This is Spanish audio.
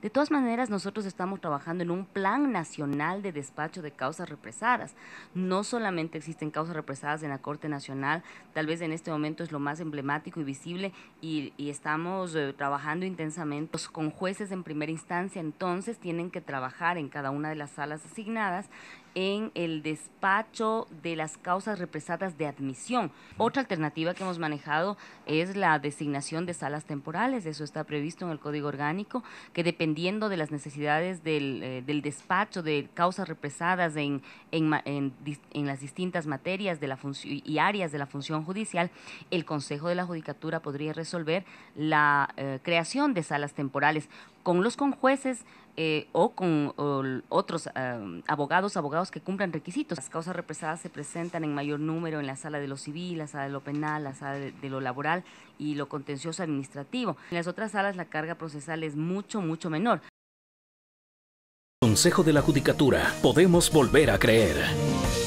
De todas maneras, nosotros estamos trabajando en un plan nacional de despacho de causas represadas. No solamente existen causas represadas en la Corte Nacional, tal vez en este momento es lo más emblemático y visible y, estamos eh, trabajando intensamente con jueces en primera instancia, entonces tienen que trabajar en cada una de las salas asignadas en el despacho de las causas represadas de admisión. Otra alternativa que hemos manejado es la designación de salas temporales, eso está previsto en el Código Orgánico, que depende dependiendo de las necesidades eh, del, despacho, de causas represadas en, las distintas materias de la y áreas de la función judicial, el Consejo de la Judicatura podría resolver la eh, creación de salas temporales con los conjueces eh, o con otros abogados, abogados que cumplan requisitos. Las causas represadas se presentan en mayor número en la sala de lo civil, la sala de lo penal, la sala de, de lo laboral y lo contencioso administrativo. En las otras salas la carga procesal es mucho, mucho menor. Consejo de la Judicatura, podemos volver a creer.